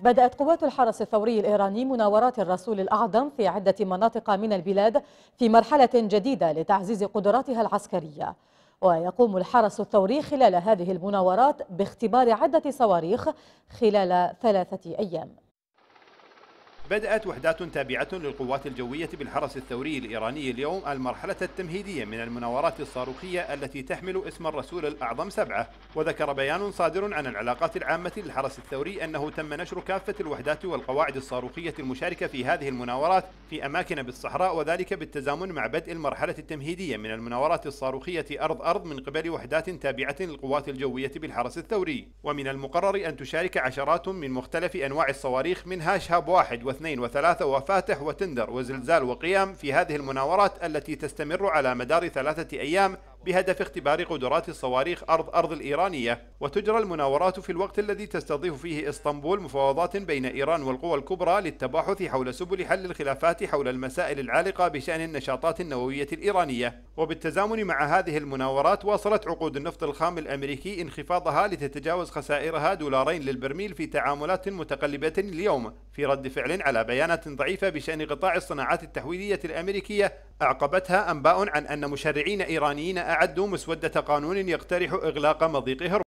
بدأت قوات الحرس الثوري الإيراني مناورات الرسول الأعظم في عدة مناطق من البلاد في مرحلة جديدة لتعزيز قدراتها العسكرية ويقوم الحرس الثوري خلال هذه المناورات باختبار عدة صواريخ خلال ثلاثة أيام بدأت وحدات تابعة للقوات الجوية بالحرس الثوري الإيراني اليوم المرحلة التمهيدية من المناورات الصاروخية التي تحمل اسم الرسول الأعظم سبعة وذكر بيان صادر عن العلاقات العامة للحرس الثوري أنه تم نشر كافة الوحدات والقواعد الصاروخية المشاركة في هذه المناورات في أماكن بالصحراء وذلك بالتزامن مع بدء المرحلة التمهيدية من المناورات الصاروخية أرض أرض من قبل وحدات تابعة للقوات الجوية بالحرس الثوري ومن المقرر أن تشارك عشرات من مختلف أنواع الصواريخ منها شهاب واحد واثنين وثلاثة وفاتح وتندر وزلزال وقيام في هذه المناورات التي تستمر على مدار ثلاثة أيام بهدف اختبار قدرات الصواريخ أرض أرض الإيرانية وتجرى المناورات في الوقت الذي تستضيف فيه إسطنبول مفاوضات بين إيران والقوى الكبرى للتباحث حول سبل حل الخلافات حول المسائل العالقة بشأن النشاطات النووية الإيرانية وبالتزامن مع هذه المناورات واصلت عقود النفط الخام الأمريكي انخفاضها لتتجاوز خسائرها دولارين للبرميل في تعاملات متقلبة اليوم في رد فعل على بيانات ضعيفة بشأن قطاع الصناعات التحويلية الأمريكية أعقبتها أنباء عن أن مشرعين إيرانيين أعدوا مسودة قانون يقترح إغلاق مضيق هرمون